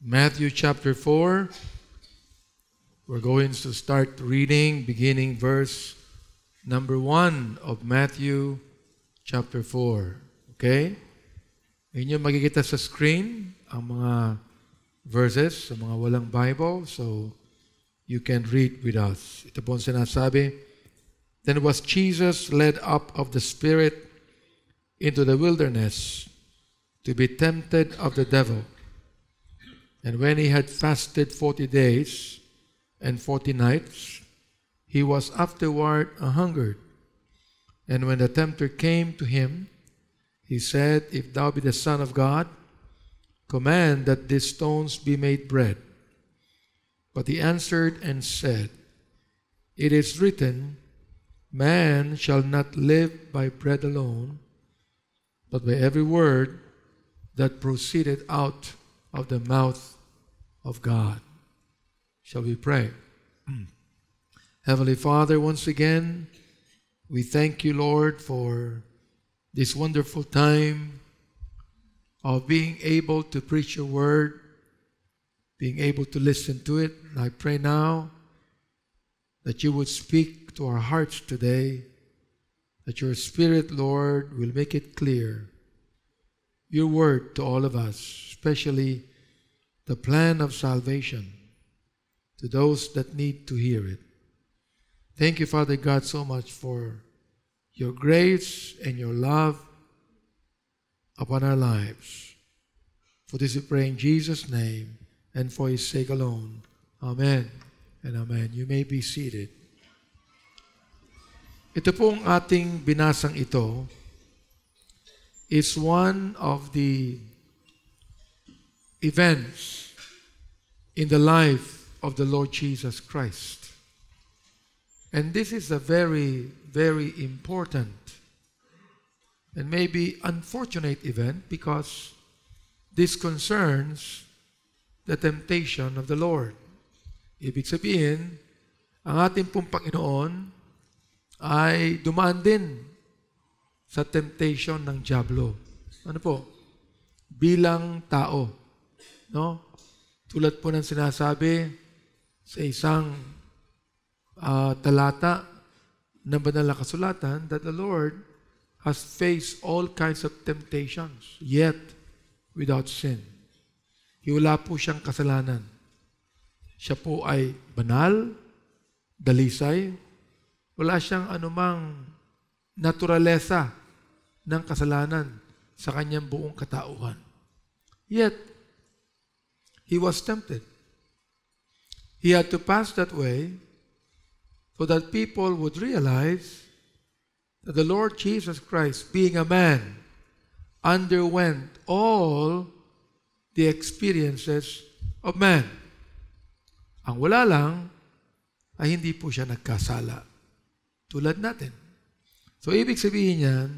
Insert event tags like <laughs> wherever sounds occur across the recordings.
Matthew chapter 4. We're going to start reading beginning verse number 1 of Matthew chapter 4. Okay? Inyo magkikita sa screen ang mga verses sa mga walang Bible. So, you can read with us. Ito po ang sinasabi. Then was Jesus led up of the Spirit into the wilderness to be tempted of the devil. And when he had fasted forty days and forty nights, he was afterward hungered. And when the tempter came to him, he said, If thou be the Son of God, command that these stones be made bread. But he answered and said, It is written, Man shall not live by bread alone, but by every word that proceeded out of the mouth of God. Shall we pray? Heavenly Father, once again, we thank you, Lord, for this wonderful time of being able to preach your word, being able to listen to it. And I pray now that you would speak to our hearts today, that your Spirit, Lord, will make it clear your word to all of us, especially the plan of salvation to those that need to hear it. Thank you, Father God, so much for your grace and your love upon our lives. For this we pray in Jesus' name and for his sake alone. Amen and amen. You may be seated. Ito pong ating binasang ito is one of the events in the life of the Lord Jesus Christ. And this is a very, very important and maybe unfortunate event because this concerns the temptation of the Lord. Ibig sabihin, ang ating pong Panginoon ay dumaan din sa temptation ng Diablo. Ano po? Bilang tao. No? Tulad po ng sinasabi sa isang uh, talata ng banal na kasulatan that the Lord has faced all kinds of temptations, yet without sin. Wala po siyang kasalanan. Siya po ay banal, dalisay, wala siyang anumang naturalesa ng kasalanan sa kanyang buong katauhan. Yet, he was tempted. He had to pass that way so that people would realize that the Lord Jesus Christ, being a man, underwent all the experiences of man. Ang wala lang ay hindi po siya nagkasala. Tulad natin. So, ibig sabihin niyan,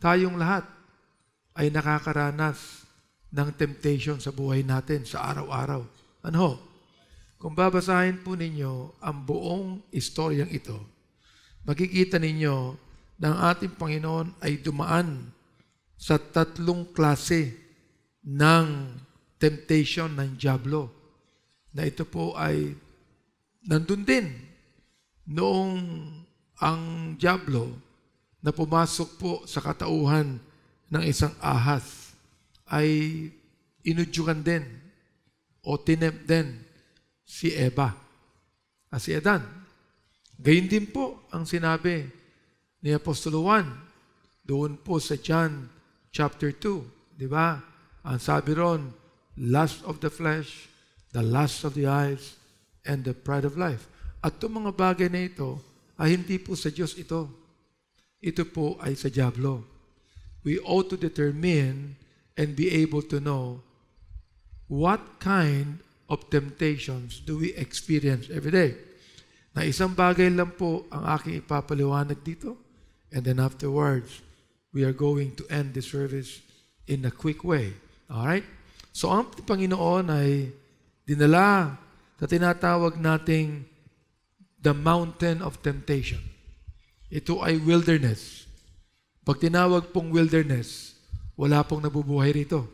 tayong lahat ay nakakaranas ng temptation sa buhay natin sa araw-araw. Ano Kung babasahin po ninyo ang buong istoryang ito, makikita ninyo na ang ating Panginoon ay dumaan sa tatlong klase ng temptation ng Diablo na ito po ay nandun din noong ang Diablo na pumasok po sa katauhan ng isang ahas ay inudyukan din o tinempt din si Eva at ah, si Edan. Gayun din po ang sinabi ni Apostolo Juan doon po sa John chapter 2. Di ba? Ang sabi ron, lust of the flesh, the lust of the eyes, and the pride of life. At itong mga bagay na ito ay ah, hindi po sa Diyos ito. Ito po ay sa Diablo. We ought to determine and be able to know what kind of temptations do we experience every day. Na isang bagay lang po ang aking ipapaliwanag dito. And then afterwards, we are going to end the service in a quick way. All right? So ang Panginoon ay dinala sa tinatawag nating the mountain of temptation. Ito ay wilderness. Pag tinawag pong wilderness, wala pong nabubuhay rito.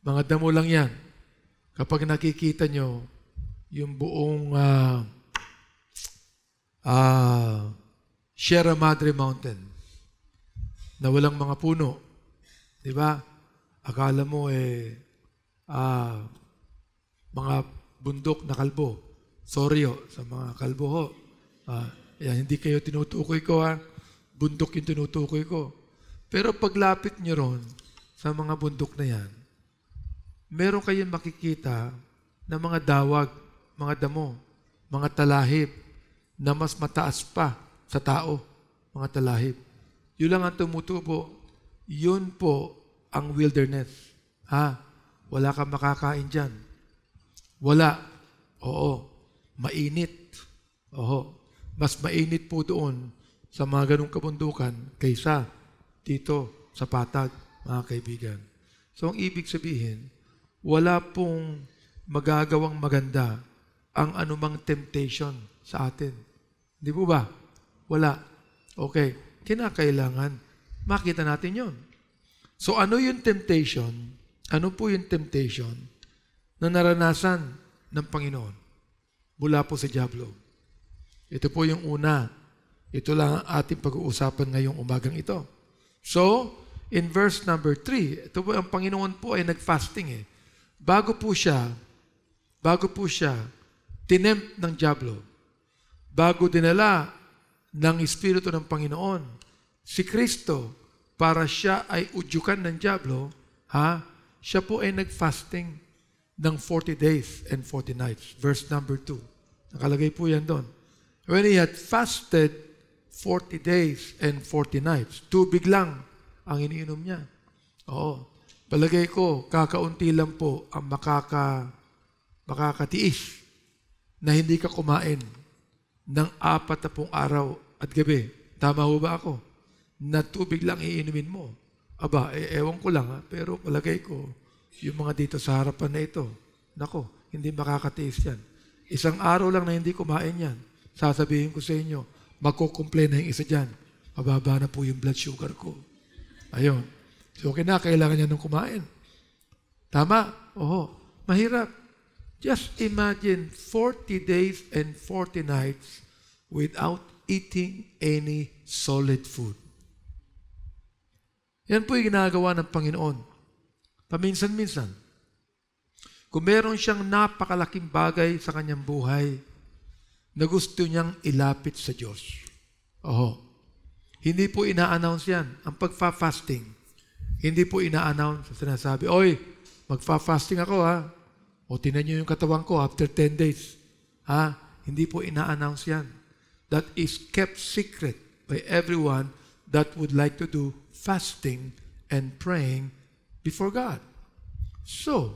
Mga damo lang yan. Kapag nakikita nyo yung buong uh, uh, Sierra Madre Mountain na walang mga puno. Di ba? Akala mo eh uh, mga bundok na kalbo. Sorry oh, sa mga kalbo ho. Uh, yan, hindi kayo tinutukoy ko ha. Bundok yung tinutukoy ko. Pero paglapit nyo ron sa mga bundok na yan, meron kayong makikita na mga dawag, mga damo, mga talahib na mas mataas pa sa tao, mga talahib. Yun lang ang tumutubo. Yun po ang wilderness. Ha? Wala kang makakain dyan. Wala. Oo. Mainit. Oo. Mas mainit po doon sa mga ganong kabundukan kaysa dito sa patag, mga kaibigan. So, ang ibig sabihin, wala pong magagawang maganda ang anumang temptation sa atin. Di po ba? Wala. Okay. Kinakailangan makita natin yon. So ano yung temptation? Ano po yung temptation na naranasan ng Panginoon mula po sa Diablo? Ito po yung una. Ito lang ang ating pag-uusapan ngayong umagang ito. So, in verse number 3, ito po, ang Panginoon po ay nag-fasting eh. Bago po siya, bago po siya tinempt ng Diablo, bago dinala ng Espiritu ng Panginoon, si Kristo, para siya ay udyukan ng Diablo, ha? siya po ay nag-fasting ng 40 days and 40 nights. Verse number 2. Nakalagay po yan doon. When he had fasted 40 days and 40 nights. Tubig lang ang iniinom niya. Oo. Palagay ko, kakaunti lang po ang makaka, makakatiis na hindi ka kumain ng apat na pong araw at gabi. Tama ho ba ako? Na tubig lang iinumin mo. Aba, e, ewan ko lang ha, pero palagay ko, yung mga dito sa harapan na ito, nako, hindi makakatiis yan. Isang araw lang na hindi kumain yan, sasabihin ko sa inyo, magko-complain na yung isa dyan. Mababa na po yung blood sugar ko. Ayun. So, okay na, kailangan niya nung kumain. Tama? Oo. Mahirap. Just imagine 40 days and 40 nights without eating any solid food. Yan po yung ginagawa ng Panginoon. Paminsan-minsan. Kung meron siyang napakalaking bagay sa kanyang buhay, na gusto niyang ilapit sa Diyos. Oho. Hindi po ina-announce yan. Ang pagfa-fasting, hindi po ina-announce. Sinasabi, Oy, magfa-fasting ako ha. O tinan niyo yung katawan ko after 10 days. Ha? Hindi po ina-announce yan. That is kept secret by everyone that would like to do fasting and praying before God. So,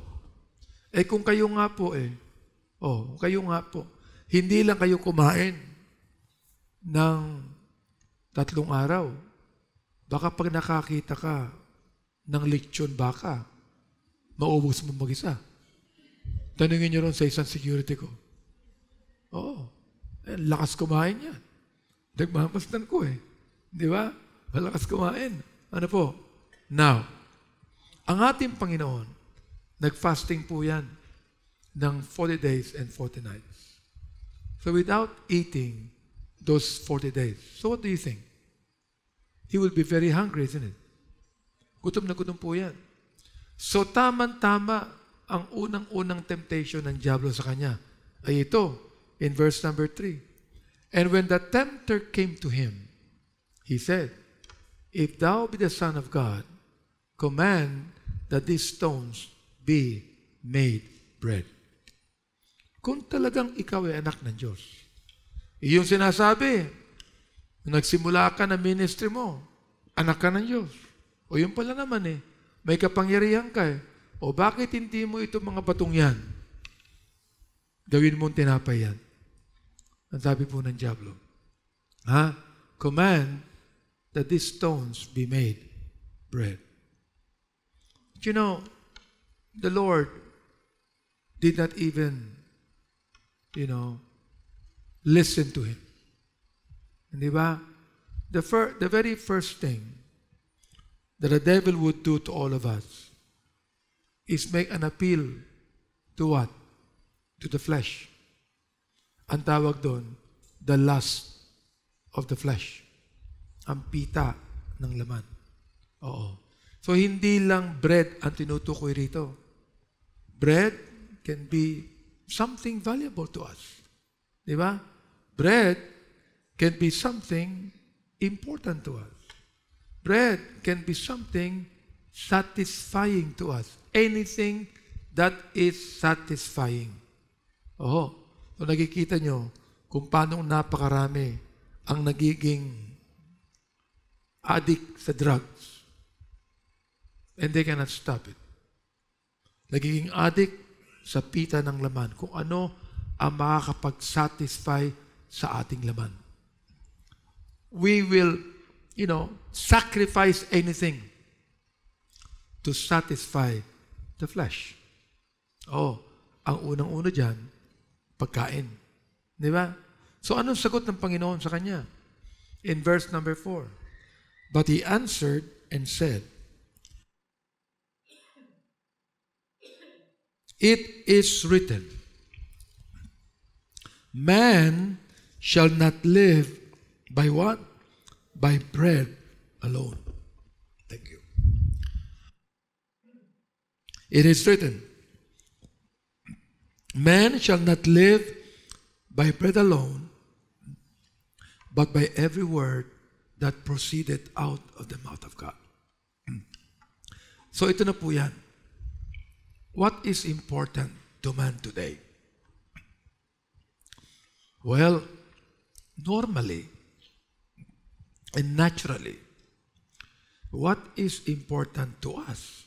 eh kung kayo nga po eh, oh, kayo nga po, hindi lang kayo kumain ng tatlong araw. Baka pag nakakita ka ng leksyon baka, maubos mo mag-isa. Tanungin niyo ron sa isang security ko. Oo. Eh, lakas kumain yan. Nagmamasdan ko eh. Di ba? Malakas kumain. Ano po? Now, ang ating Panginoon, nag-fasting po yan ng 40 days and 40 nights. So without eating those 40 days, so what do you think? He will be very hungry, isn't it? Gutom na gutom po yan. So tamang-tama ang unang-unang temptation ng Diablo sa kanya ay ito, in verse number 3. And when the tempter came to him, he said, If thou be the Son of God, command that these stones be made bread. Kung talagang ikaw ay anak ng Diyos. Iyon sinasabi, nung nagsimula ka na ministry mo, anak ka ng Diyos. O yun pala naman eh, may kapangyarihan ka eh. O bakit hindi mo ito mga batong yan? Gawin mong tinapay yan. Ang sabi po ng Diablo. Ha? Command that these stones be made bread. But you know, the Lord did not even you know, listen to Him. Hindi ba? The, fir- the very first thing that the devil would do to all of us is make an appeal to what? To the flesh. Ang tawag doon, the lust of the flesh. Ang pita ng laman. Oo. So, hindi lang bread ang tinutukoy rito. Bread can be something valuable to us. Di ba? Bread can be something important to us. Bread can be something satisfying to us. Anything that is satisfying. Oh, So nakikita nyo kung paano napakarami ang nagiging addict sa drugs. And they cannot stop it. Nagiging addict sa pita ng laman, kung ano ang makakapag-satisfy sa ating laman. We will, you know, sacrifice anything to satisfy the flesh. Oh, ang unang-una dyan, pagkain. Di ba? So anong sagot ng Panginoon sa kanya? In verse number 4, But he answered and said, It is written, Man shall not live by what? By bread alone. Thank you. It is written, Man shall not live by bread alone, but by every word that proceeded out of the mouth of God. <clears throat> So ito na po yan. What is important to man today? Well, normally and naturally, what is important to us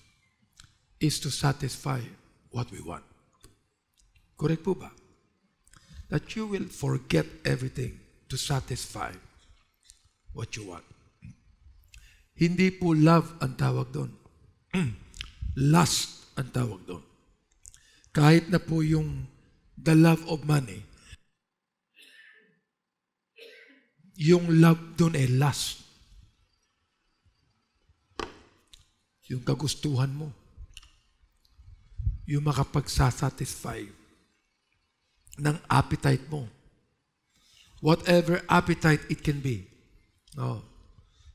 is to satisfy what we want. Correct po ba? That you will forget everything to satisfy what you want. Hindi po love ang tawag doon. <clears throat> lust ang tawag doon. Kahit na po yung the love of money, yung love doon ay lust. Yung kagustuhan mo. Yung makapagsasatisfy ng appetite mo. Whatever appetite it can be. No.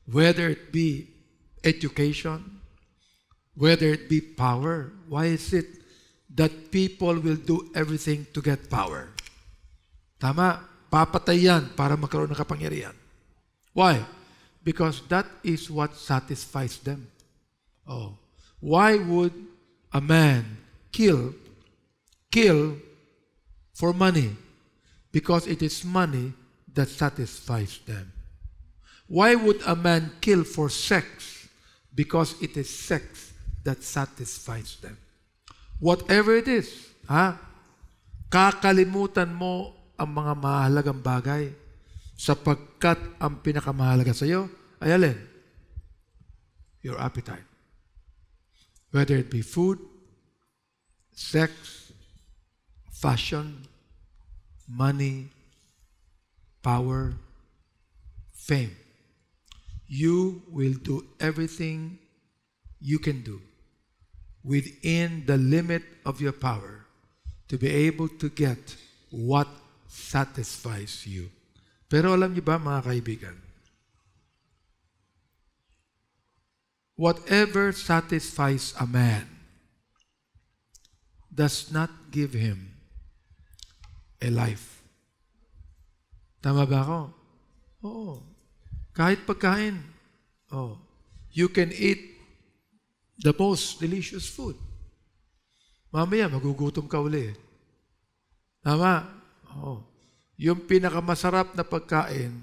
Whether it be education, whether it be power. Why is it that people will do everything to get power? Tama, papatay yan para magkaroon ng kapangyarihan. Why? Because that is what satisfies them. Oh, why would a man kill kill for money? Because it is money that satisfies them. Why would a man kill for sex? Because it is sex that satisfies them. Whatever it is, ha? kakalimutan mo ang mga mahalagang bagay sapagkat ang pinakamahalaga sa iyo ay alin? Your appetite. Whether it be food, sex, fashion, money, power, fame. You will do everything you can do within the limit of your power to be able to get what satisfies you. Pero alam niyo ba mga kaibigan, whatever satisfies a man does not give him a life. Tama ba ako? Oo. Kahit pagkain. Oh. You can eat The most delicious food. Mamaya, magugutom ka uli. Tama? Oo. Yung pinakamasarap na pagkain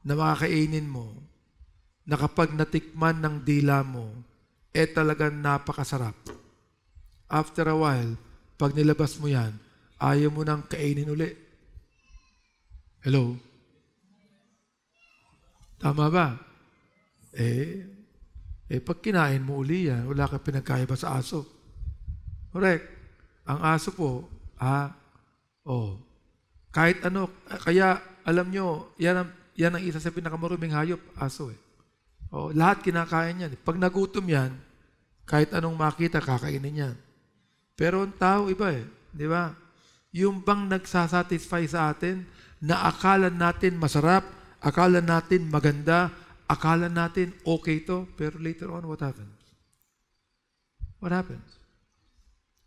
na makakainin mo, na kapag natikman ng dila mo, eh talagang napakasarap. After a while, pag nilabas mo yan, ayaw mo nang kainin uli. Hello? Tama ba? Eh, eh, pag kinain mo uli yan, wala ka pinagkaiba sa aso. Correct. Ang aso po, ah, oh, kahit ano, kaya alam nyo, yan ang, yan ang isa sa pinakamaruming hayop, aso eh. Oh, lahat kinakain yan. Pag nagutom yan, kahit anong makita, kakainin yan. Pero ang tao iba eh, di ba? Yung bang nagsasatisfy sa atin, na akala natin masarap, akala natin maganda, Akala natin okay to, pero later on, what happens? What happens?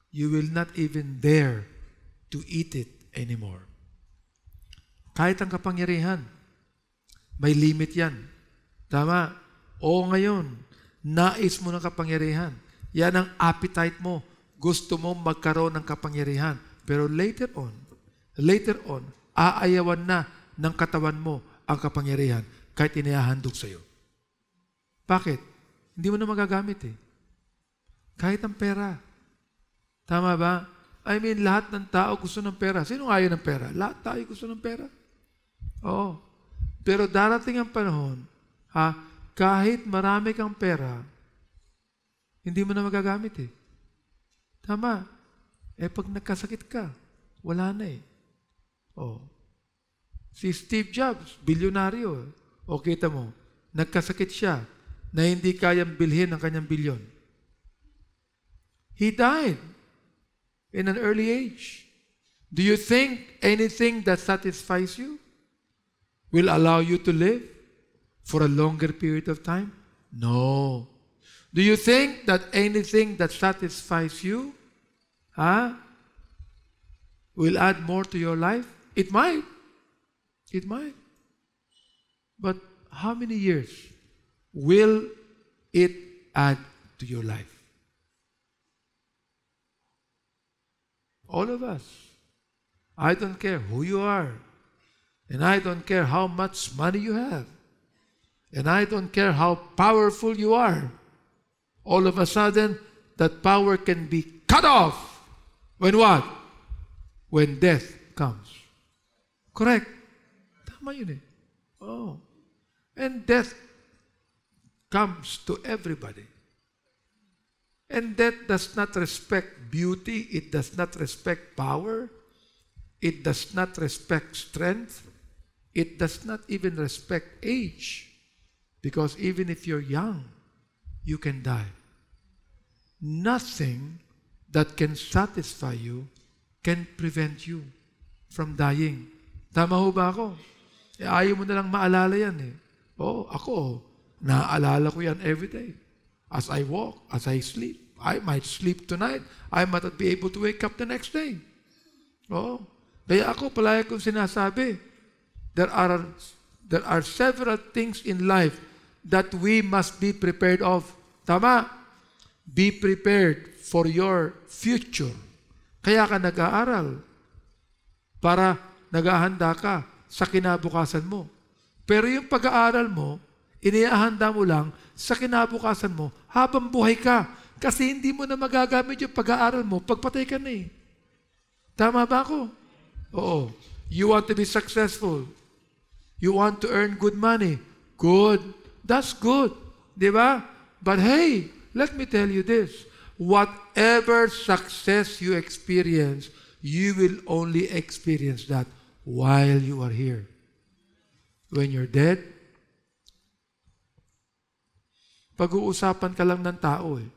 You will not even dare to eat it anymore. Kahit ang kapangyarihan, may limit yan. Tama? Oo ngayon, nais mo ng kapangyarihan. Yan ang appetite mo. Gusto mo magkaroon ng kapangyarihan. Pero later on, later on, aayawan na ng katawan mo ang kapangyarihan kahit inihahandog sa'yo. Bakit? Hindi mo na magagamit eh. Kahit ang pera. Tama ba? I mean, lahat ng tao gusto ng pera. Sino ayaw ng pera? Lahat tayo gusto ng pera. Oo. Pero darating ang panahon, ha, kahit marami kang pera, hindi mo na magagamit eh. Tama. Eh pag nagkasakit ka, wala na eh. Oo. Si Steve Jobs, bilyonaryo eh. O kita mo, nagkasakit siya na hindi kayang bilhin ang kanyang bilyon. He died in an early age. Do you think anything that satisfies you will allow you to live for a longer period of time? No. Do you think that anything that satisfies you huh, will add more to your life? It might. It might. But how many years will it add to your life? All of us. I don't care who you are. And I don't care how much money you have. And I don't care how powerful you are. All of a sudden, that power can be cut off. When what? When death comes. Correct? Tama yun eh. Oh. And death comes to everybody. And death does not respect beauty, it does not respect power, it does not respect strength, it does not even respect age. Because even if you're young, you can die. Nothing that can satisfy you can prevent you from dying. Tama ho ba ako? E, ayaw mo na lang maalala yan eh. Oh, ako, naaalala ko yan every day. As I walk, as I sleep. I might sleep tonight. I might not be able to wake up the next day. Oh, kaya ako, palaya kong sinasabi, there are, there are several things in life that we must be prepared of. Tama? Be prepared for your future. Kaya ka nag-aaral para naghahanda ka sa kinabukasan mo. Pero yung pag-aaral mo, inihahanda mo lang sa kinabukasan mo habang buhay ka. Kasi hindi mo na magagamit yung pag-aaral mo pagpatay ka na eh. Tama ba ako? Oo. You want to be successful. You want to earn good money. Good. That's good. Di ba? But hey, let me tell you this. Whatever success you experience, you will only experience that while you are here when you're dead. Pag-uusapan ka lang ng tao eh.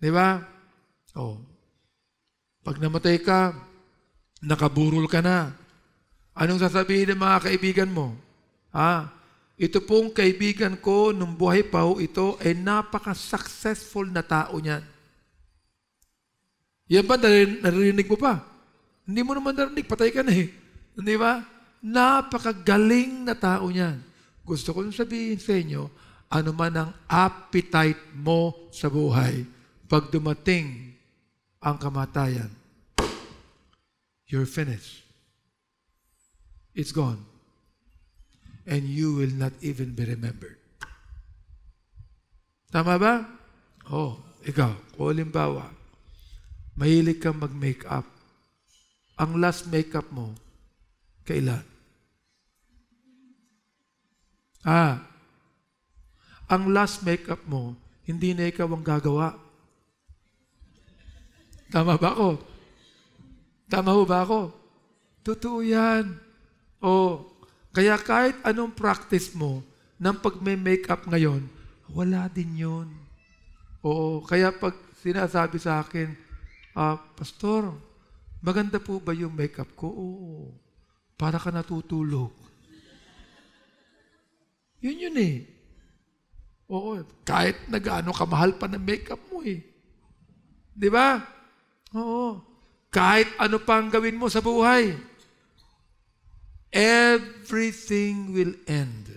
Di ba? Oh. Pag namatay ka, nakaburol ka na. Anong sasabihin ng mga kaibigan mo? Ha? Ito pong kaibigan ko nung buhay pa ho ito ay napaka-successful na tao niyan. Yan ba, narinig mo pa? Hindi mo naman narinig, patay ka na eh. Hindi ba? Napakagaling na tao niyan. Gusto ko sabihin sa inyo, ano man ang appetite mo sa buhay, pag dumating ang kamatayan, you're finished. It's gone. And you will not even be remembered. Tama ba? Oh, ikaw, kung halimbawa, mahilig kang mag-makeup. Ang last makeup mo, Kailan? Ah, ang last makeup mo, hindi na ikaw ang gagawa. Tama ba ako? Tama ho ba ako? Totoo yan. O, kaya kahit anong practice mo ng pagme-makeup ngayon, wala din yun. Oo, kaya pag sinasabi sa akin, ah, Pastor, maganda po ba yung makeup ko? Oo para ka natutulog. Yun yun eh. Oo, kahit nagaano kamahal pa ng makeup mo eh. Di ba? Oo. Kahit ano pang gawin mo sa buhay, everything will end.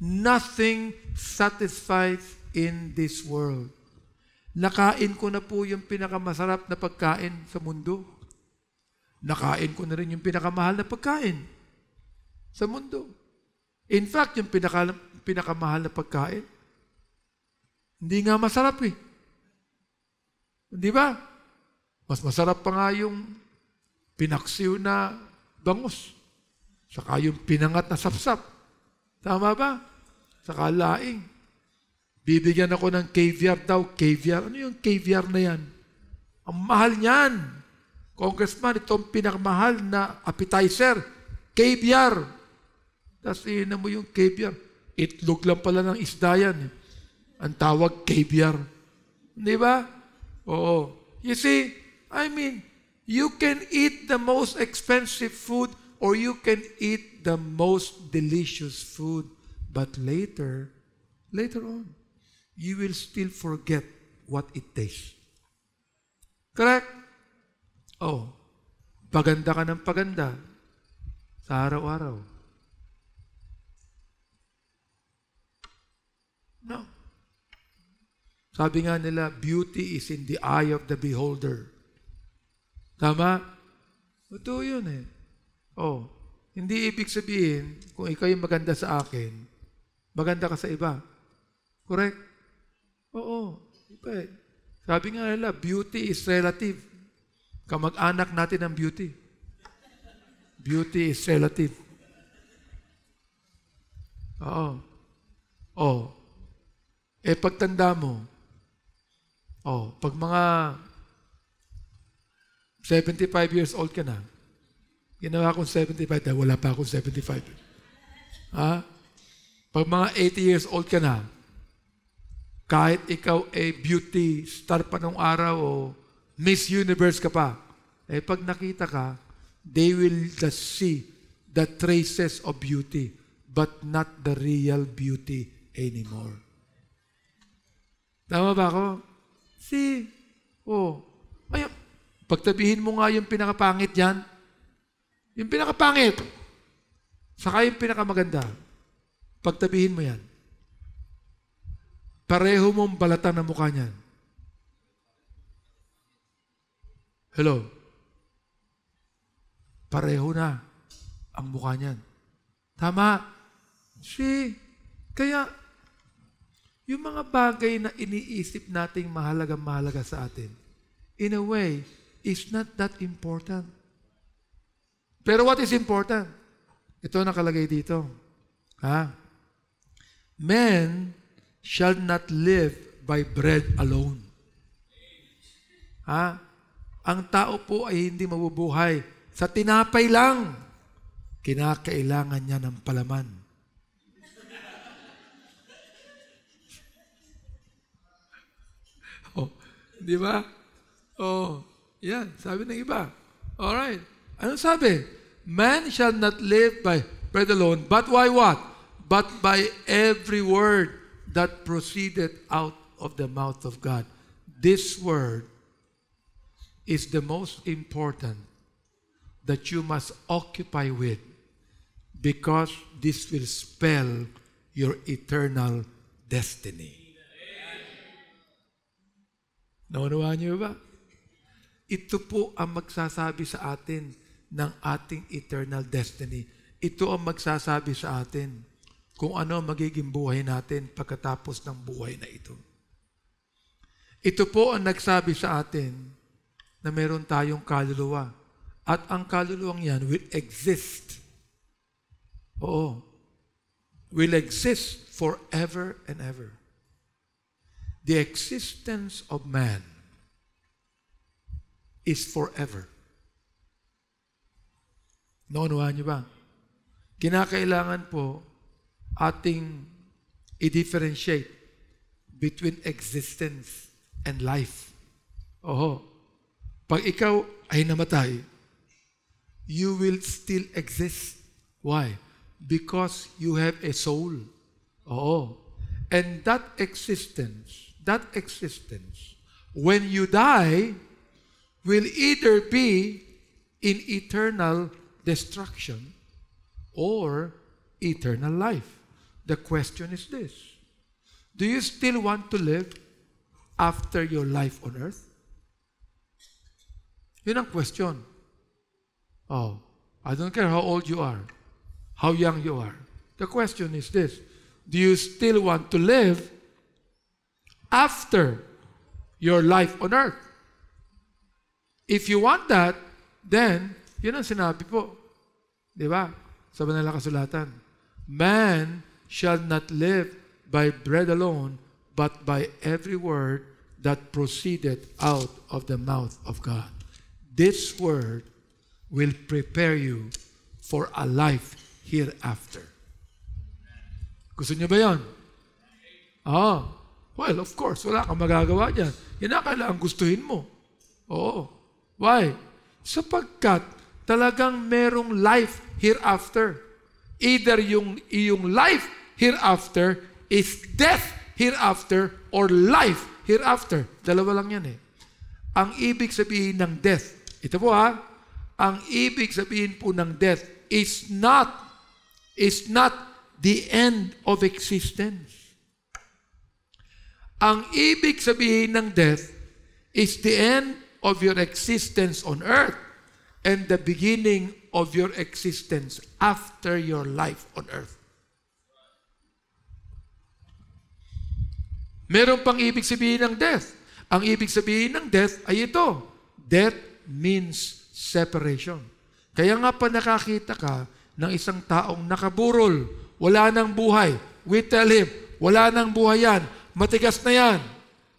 Nothing satisfies in this world. Nakain ko na po yung pinakamasarap na pagkain sa mundo nakain ko na rin yung pinakamahal na pagkain sa mundo. In fact, yung pinaka, pinakamahal na pagkain, hindi nga masarap eh. Di ba? Mas masarap pa nga yung pinaksiw na bangus. Saka yung pinangat na sapsap. Tama ba? Saka laing. Bibigyan ako ng caviar daw. Caviar. Ano yung caviar na yan? Ang mahal niyan. Congressman, itong pinakamahal na appetizer, caviar. Tapos na mo yung caviar. Itlog lang pala ng isda yan. Eh. Ang tawag caviar. Di ba? Oo. You see, I mean, you can eat the most expensive food or you can eat the most delicious food. But later, later on, you will still forget what it tastes. Correct? Oh, paganda ka ng paganda sa araw-araw. No. Sabi nga nila, beauty is in the eye of the beholder. Tama? Totoo yun eh. Oh, hindi ibig sabihin, kung ikaw yung maganda sa akin, maganda ka sa iba. Correct? Oo. Iba eh. Sabi nga nila, beauty is relative. Kamag-anak natin ang beauty. Beauty is relative. Oo. Oo. Oh. Eh, pagtanda mo, oh, pag mga 75 years old ka na, ginawa kong 75 dahil wala pa akong 75. Ha? Pag mga 80 years old ka na, kahit ikaw ay beauty star pa nung araw o Miss Universe ka pa. Eh, pag nakita ka, they will just see the traces of beauty, but not the real beauty anymore. Tama ba ako? Si, oh, ay, pagtabihin mo nga yung pinakapangit yan. Yung pinakapangit. Saka yung pinakamaganda. Pagtabihin mo yan. Pareho mong balatan ang mukha niyan. Hello? Pareho na ang mukha niyan. Tama? See? Kaya, yung mga bagay na iniisip nating mahalaga-mahalaga sa atin, in a way, is not that important. Pero what is important? Ito nakalagay dito. Ha? Men shall not live by bread alone. Ha? ang tao po ay hindi mabubuhay. Sa tinapay lang, kinakailangan niya ng palaman. <laughs> Oh, di ba? Oh, yan, sabi ng iba. All right. Ano sabi? Man shall not live by bread alone, but why what? But by every word that proceeded out of the mouth of God. This word is the most important that you must occupy with because this will spell your eternal destiny. Naunawaan niyo ba? Ito po ang magsasabi sa atin ng ating eternal destiny. Ito ang magsasabi sa atin kung ano ang magiging buhay natin pagkatapos ng buhay na ito. Ito po ang nagsabi sa atin na meron tayong kaluluwa. At ang kaluluwang yan will exist. Oo. Will exist forever and ever. The existence of man is forever. Naunawa niyo ba? Kinakailangan po ating i-differentiate between existence and life. Oho. Pag ikaw ay namatay, you will still exist. Why? Because you have a soul. Oo. And that existence, that existence, when you die, will either be in eternal destruction or eternal life. The question is this Do you still want to live after your life on earth? Yun ang question. Oh, I don't care how old you are, how young you are. The question is this, do you still want to live after your life on earth? If you want that, then, yun ang sinabi po. Di ba? Sa banal kasulatan. Man shall not live by bread alone, but by every word that proceeded out of the mouth of God this word will prepare you for a life hereafter. Gusto niyo ba yan? Ah, well, of course, wala kang magagawa dyan. Yan ang kailangan gustuhin mo. Oo. Why? Sapagkat talagang merong life hereafter. Either yung iyong life hereafter is death hereafter or life hereafter. Dalawa lang yan eh. Ang ibig sabihin ng death ito po ha, ang ibig sabihin po ng death is not, is not the end of existence. Ang ibig sabihin ng death is the end of your existence on earth and the beginning of your existence after your life on earth. Meron pang ibig sabihin ng death. Ang ibig sabihin ng death ay ito, death means separation. Kaya nga pa nakakita ka ng isang taong nakaburol, wala nang buhay. We tell him, wala nang buhay yan. Matigas na yan.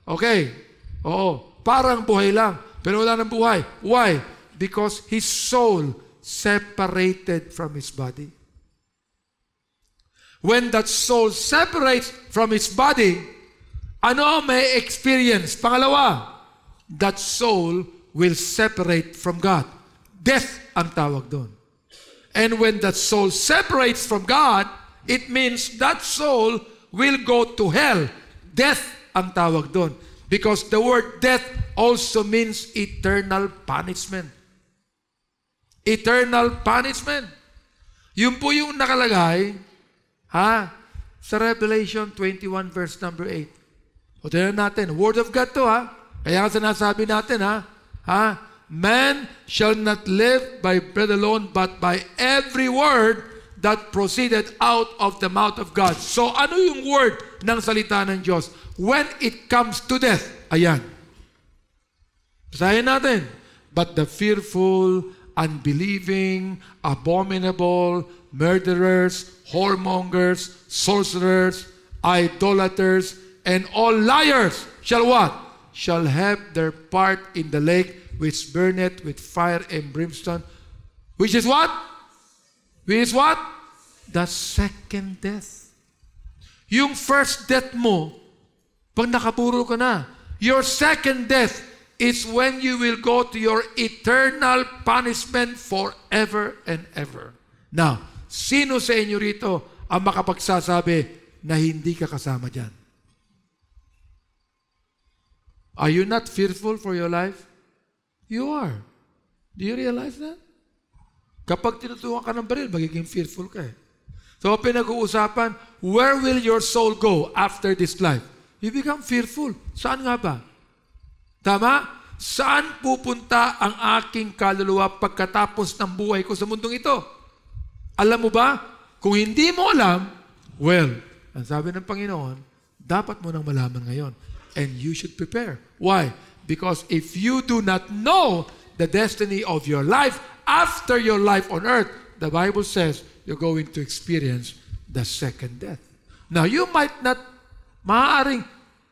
Okay? Oo. Parang buhay lang, pero wala nang buhay. Why? Because his soul separated from his body. When that soul separates from its body, ano may experience? Pangalawa, that soul will separate from God. Death ang tawag doon. And when that soul separates from God, it means that soul will go to hell. Death ang tawag doon. Because the word death also means eternal punishment. Eternal punishment. Yun po yung nakalagay ha, sa Revelation 21 verse number 8. O tingnan natin, Word of God to ha. Kaya nga sinasabi natin ha, Ha? Man shall not live by bread alone, but by every word that proceeded out of the mouth of God. So ano yung word ng salita ng Diyos? When it comes to death, ayan. Basahin natin. But the fearful, unbelieving, abominable, murderers, whoremongers, sorcerers, idolaters, and all liars shall what? shall have their part in the lake which burneth with fire and brimstone, which is what? Which is what? The second death. Yung first death mo, pag nakapuro ka na, your second death is when you will go to your eternal punishment forever and ever. Now, sino sa inyo rito ang makapagsasabi na hindi ka kasama dyan? Are you not fearful for your life? You are. Do you realize that? Kapag tinutukan ka ng baril, magiging fearful ka eh. So, pinag-uusapan, where will your soul go after this life? You become fearful. Saan nga ba? Tama? Saan pupunta ang aking kaluluwa pagkatapos ng buhay ko sa mundong ito? Alam mo ba? Kung hindi mo alam, well, ang sabi ng Panginoon, dapat mo nang malaman ngayon and you should prepare. Why? Because if you do not know the destiny of your life after your life on earth, the Bible says you're going to experience the second death. Now, you might not, maaaring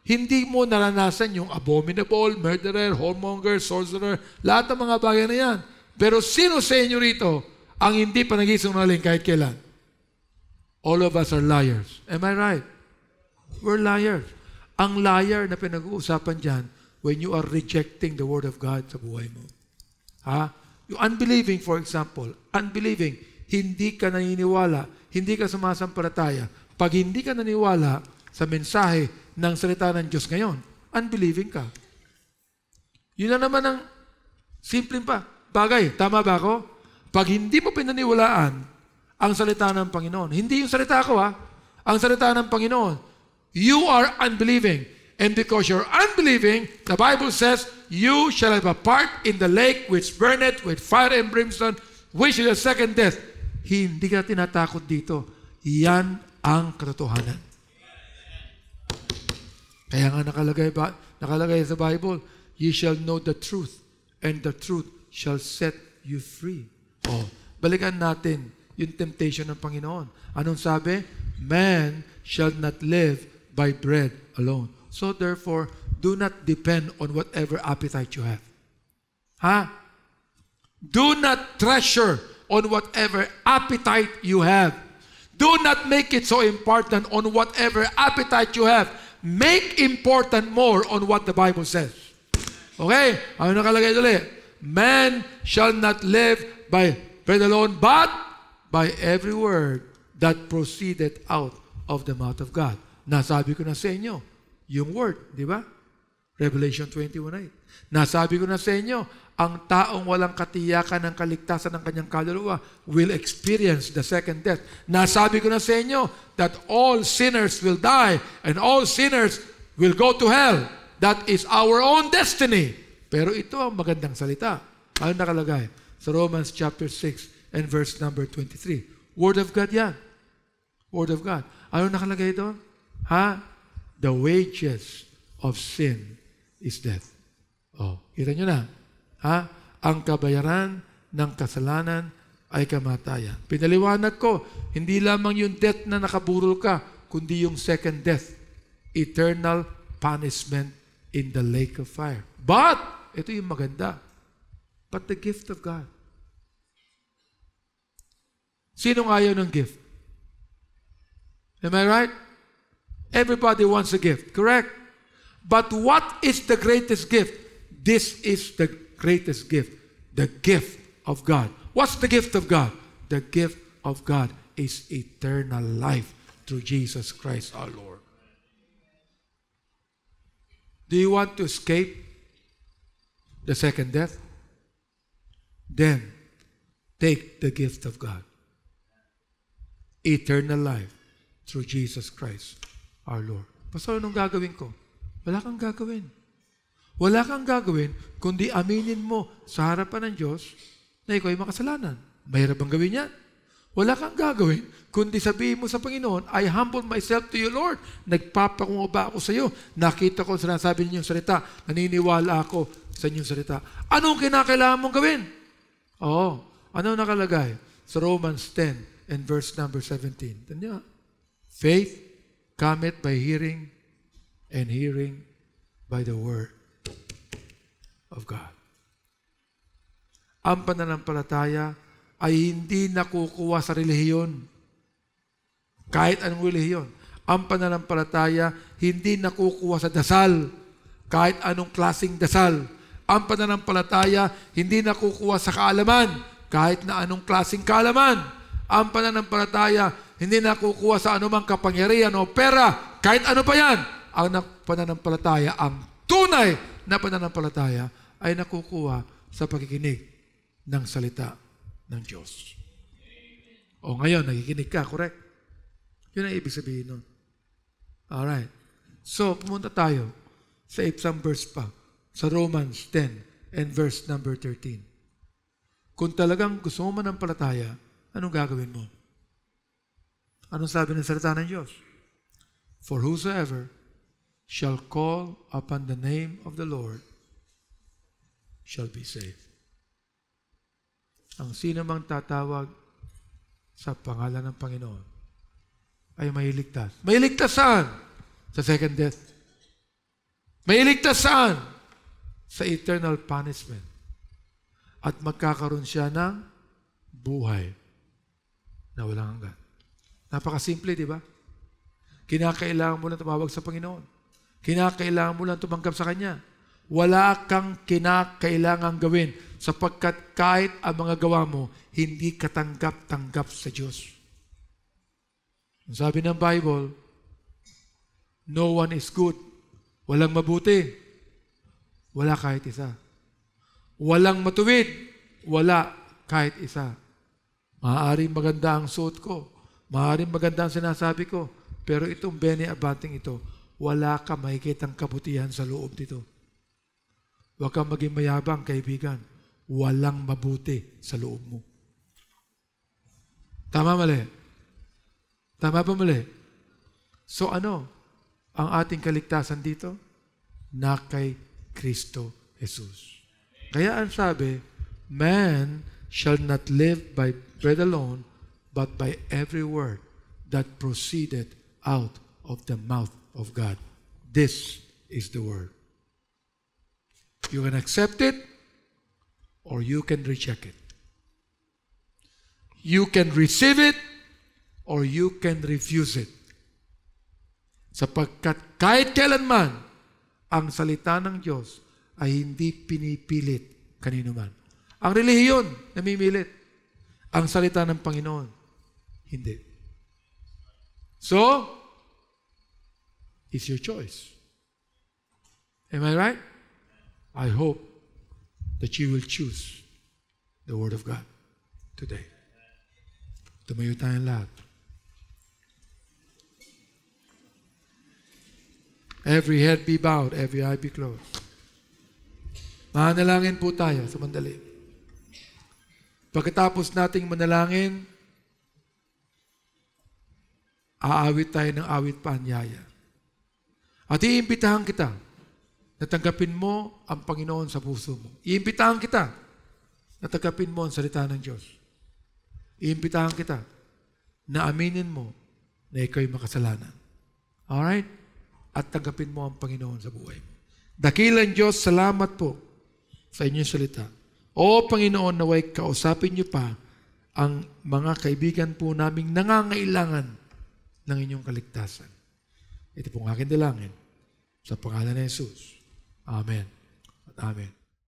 hindi mo naranasan yung abominable, murderer, whoremonger, sorcerer, lahat ng mga bagay na yan. Pero sino sa inyo rito ang hindi pa nagsisinungaling kahit kailan? All of us are liars. Am I right? We're liars. Ang liar na pinag-uusapan dyan, when you are rejecting the Word of God sa buhay mo. Ha? Yung unbelieving, for example, unbelieving, hindi ka naniniwala, hindi ka sumasampalataya. Pag hindi ka naniwala sa mensahe ng salita ng Diyos ngayon, unbelieving ka. Yun lang naman ang simpleng pa. Bagay, tama ba ako? Pag hindi mo pinaniwalaan ang salita ng Panginoon, hindi yung salita ko ha, ang salita ng Panginoon, You are unbelieving. And because you're unbelieving, the Bible says, you shall have a part in the lake which burneth with fire and brimstone, which is the second death. Hindi ka tinatakot dito. Yan ang katotohanan. Kaya nga nakalagay, ba, nakalagay sa Bible, ye shall know the truth, and the truth shall set you free. Oh, balikan natin yung temptation ng Panginoon. Anong sabi? Man shall not live by bread alone. So therefore, do not depend on whatever appetite you have. Huh? Do not treasure on whatever appetite you have. Do not make it so important on whatever appetite you have. Make important more on what the Bible says. Okay? Ano nakalagay ulit? Man shall not live by bread alone, but by every word that proceeded out of the mouth of God. Nasabi ko na sa inyo, yung word, di ba? Revelation 21.8. Nasabi ko na sa inyo, ang taong walang katiyakan ng kaligtasan ng kanyang kaluluwa will experience the second death. Nasabi ko na sa inyo that all sinners will die and all sinners will go to hell. That is our own destiny. Pero ito ang magandang salita. Ano nakalagay? Sa Romans chapter 6 and verse number 23. Word of God yan. Word of God. Ano nakalagay doon? Ha? The wages of sin is death. Oh, kita nyo na. Ha? Ang kabayaran ng kasalanan ay kamatayan. Pinaliwanag ko, hindi lamang yung death na nakaburol ka, kundi yung second death, eternal punishment in the lake of fire. But, ito yung maganda, but the gift of God. Sinong ayaw ng gift? Am I right? Everybody wants a gift, correct? But what is the greatest gift? This is the greatest gift the gift of God. What's the gift of God? The gift of God is eternal life through Jesus Christ our Lord. Do you want to escape the second death? Then take the gift of God eternal life through Jesus Christ. our Lord. Pastor, anong gagawin ko? Wala kang gagawin. Wala kang gagawin kundi aminin mo sa harapan ng Diyos na ikaw ay makasalanan. Mahirap bang gawin yan? Wala kang gagawin kundi sabihin mo sa Panginoon, I humble myself to you, Lord. Nagpapakungoba ako sa iyo. Nakita ko sa sinasabi ninyong salita. Naniniwala ako sa inyong salita. Anong kinakailangan mong gawin? Oo. Ano nakalagay? Sa Romans 10 and verse number 17. Tanya. Faith cometh by hearing, and hearing by the word of God. Ang pananampalataya ay hindi nakukuha sa relihiyon. Kahit anong relihiyon. Ang pananampalataya hindi nakukuha sa dasal. Kahit anong klasing dasal. Ang pananampalataya hindi nakukuha sa kaalaman. Kahit na anong klasing kaalaman ang pananampalataya hindi nakukuha sa anumang kapangyarihan o pera, kahit ano pa yan. Ang pananampalataya, ang tunay na pananampalataya ay nakukuha sa pakikinig ng salita ng Diyos. O ngayon, nakikinig ka, correct? Yun ang ibig sabihin nun. Alright. So, pumunta tayo sa isang verse pa, sa Romans 10 and verse number 13. Kung talagang gusto mo manampalataya, palataya, Anong gagawin mo? Anong sabi ng salita ng Diyos? For whosoever shall call upon the name of the Lord shall be saved. Ang sino mang tatawag sa pangalan ng Panginoon ay mailigtas. Mailigtas saan? Sa second death. Mailigtas saan? Sa eternal punishment. At magkakaroon siya ng buhay na walang hanggan. Napakasimple, di ba? Kinakailangan mo lang tumawag sa Panginoon. Kinakailangan mo lang tumanggap sa Kanya. Wala kang kinakailangan gawin sapagkat kahit ang mga gawa mo, hindi katanggap-tanggap sa Diyos. Ang sabi ng Bible, no one is good. Walang mabuti. Wala kahit isa. Walang matuwid. Wala kahit isa. Maaaring maganda ang suot ko, maaaring maganda ang sinasabi ko, pero itong Bene Abanting ito, wala ka makikitang kabutihan sa loob nito. Huwag kang maging mayabang, kaibigan. Walang mabuti sa loob mo. Tama mali? Tama ba mali? So ano ang ating kaligtasan dito? Na kay Kristo Jesus. Kaya ang sabi, man shall not live by bread alone, but by every word that proceeded out of the mouth of God. This is the word. You can accept it or you can reject it. You can receive it or you can refuse it. Sapagkat kahit kailanman, ang salita ng Diyos ay hindi pinipilit kanino man. Ang relihiyon, namimilit. Ang salita ng Panginoon, hindi. So, it's your choice. Am I right? I hope that you will choose the Word of God today. Tumayo tayong lahat. Every head be bowed, every eye be closed. Manalangin po tayo. Sumandali. Pagkatapos nating manalangin, aawit tayo ng awit paanyaya. At iimbitahan kita na tanggapin mo ang Panginoon sa puso mo. Iimbitahan kita na tanggapin mo ang salita ng Diyos. Iimbitahan kita na aminin mo na ikaw'y makasalanan. Alright? At tanggapin mo ang Panginoon sa buhay mo. Dakilan Diyos, salamat po sa inyong salita. O Panginoon, naway kausapin niyo pa ang mga kaibigan po naming nangangailangan ng inyong kaligtasan. Ito pong aking dalangin. Sa pangalan ni Jesus. Amen. amen.